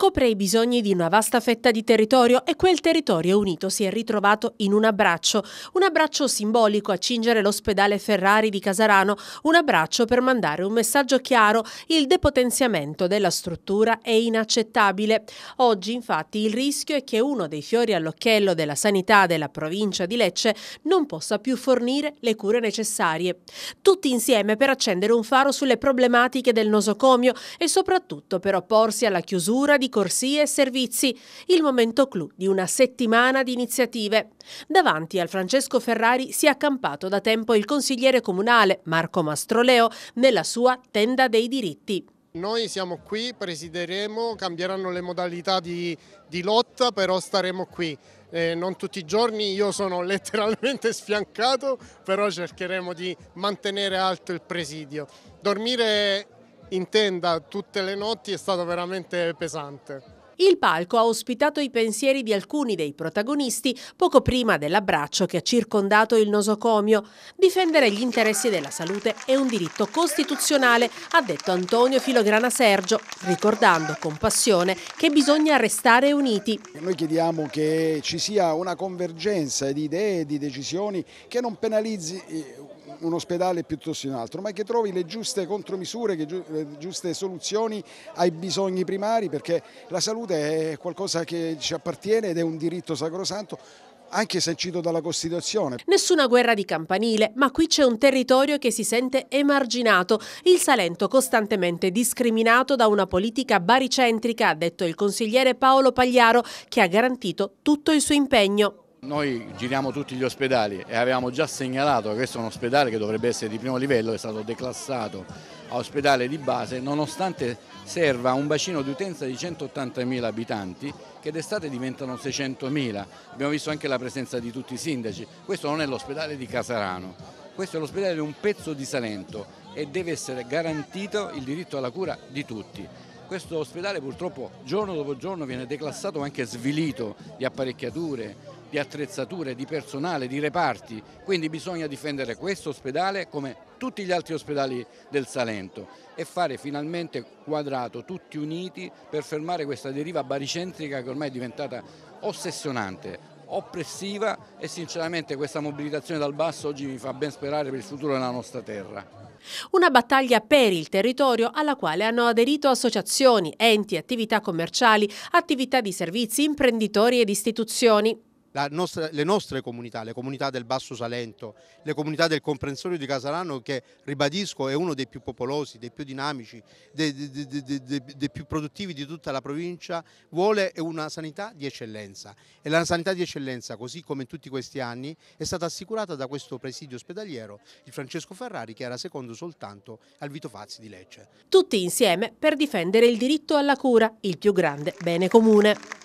copre i bisogni di una vasta fetta di territorio e quel territorio unito si è ritrovato in un abbraccio, un abbraccio simbolico a cingere l'ospedale Ferrari di Casarano, un abbraccio per mandare un messaggio chiaro, il depotenziamento della struttura è inaccettabile. Oggi infatti il rischio è che uno dei fiori all'occhiello della sanità della provincia di Lecce non possa più fornire le cure necessarie. Tutti insieme per accendere un faro sulle problematiche del nosocomio e soprattutto per opporsi alla chiusura di corsie e servizi, il momento clou di una settimana di iniziative. Davanti al Francesco Ferrari si è accampato da tempo il consigliere comunale Marco Mastroleo nella sua tenda dei diritti. Noi siamo qui, presideremo, cambieranno le modalità di, di lotta, però staremo qui. Eh, non tutti i giorni, io sono letteralmente sfiancato, però cercheremo di mantenere alto il presidio. Dormire in tenda tutte le notti è stato veramente pesante. Il palco ha ospitato i pensieri di alcuni dei protagonisti poco prima dell'abbraccio che ha circondato il nosocomio. Difendere gli interessi della salute è un diritto costituzionale, ha detto Antonio Filograna Sergio, ricordando con passione che bisogna restare uniti. Noi chiediamo che ci sia una convergenza di idee, e di decisioni che non penalizzi eh, un ospedale piuttosto che un altro, ma che trovi le giuste contromisure, le giuste soluzioni ai bisogni primari perché la salute è qualcosa che ci appartiene ed è un diritto sacrosanto anche sancito dalla Costituzione. Nessuna guerra di campanile, ma qui c'è un territorio che si sente emarginato, il Salento costantemente discriminato da una politica baricentrica, ha detto il consigliere Paolo Pagliaro, che ha garantito tutto il suo impegno. Noi giriamo tutti gli ospedali e avevamo già segnalato che questo è un ospedale che dovrebbe essere di primo livello, è stato declassato a ospedale di base nonostante serva un bacino di utenza di 180.000 abitanti che d'estate diventano 600.000. Abbiamo visto anche la presenza di tutti i sindaci. Questo non è l'ospedale di Casarano, questo è l'ospedale di un pezzo di Salento e deve essere garantito il diritto alla cura di tutti questo ospedale purtroppo giorno dopo giorno viene declassato anche svilito di apparecchiature, di attrezzature, di personale, di reparti, quindi bisogna difendere questo ospedale come tutti gli altri ospedali del Salento e fare finalmente quadrato tutti uniti per fermare questa deriva baricentrica che ormai è diventata ossessionante, oppressiva e sinceramente questa mobilitazione dal basso oggi mi fa ben sperare per il futuro della nostra terra. Una battaglia per il territorio alla quale hanno aderito associazioni, enti, attività commerciali, attività di servizi, imprenditori ed istituzioni nostra, le nostre comunità, le comunità del Basso Salento, le comunità del comprensorio di Casalano che ribadisco è uno dei più popolosi, dei più dinamici, dei, dei, dei, dei più produttivi di tutta la provincia, vuole una sanità di eccellenza e la sanità di eccellenza così come in tutti questi anni è stata assicurata da questo presidio ospedaliero, il Francesco Ferrari che era secondo soltanto al Vito Fazzi di Lecce. Tutti insieme per difendere il diritto alla cura, il più grande bene comune.